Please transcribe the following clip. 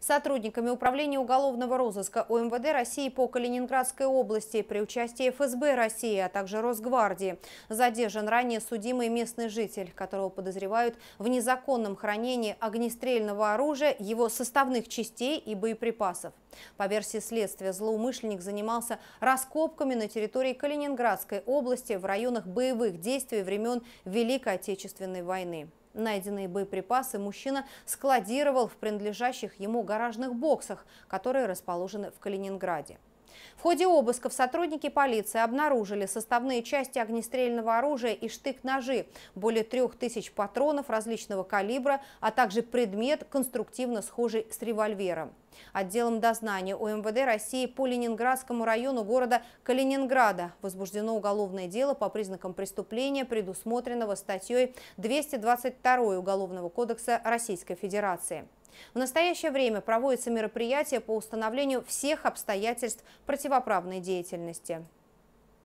сотрудниками Управления уголовного розыска ОМВД России по Калининградской области при участии ФСБ России, а также Росгвардии. Задержан ранее судимый местный житель, которого подозревают в незаконном хранении огнестрельного оружия, его составных частей и боеприпасов. По версии следствия, злоумышленник занимался раскопками на территории Калининградской области в районах боевых действий времен Великой Отечественной войны. Найденные боеприпасы мужчина складировал в принадлежащих ему гаражных боксах, которые расположены в Калининграде. В ходе обысков сотрудники полиции обнаружили составные части огнестрельного оружия и штык-ножи, более трех тысяч патронов различного калибра, а также предмет, конструктивно схожий с револьвером. Отделом дознания УМВД России по Ленинградскому району города Калининграда возбуждено уголовное дело по признакам преступления, предусмотренного статьей 222 Уголовного кодекса Российской Федерации. В настоящее время проводятся мероприятия по установлению всех обстоятельств противоправной деятельности.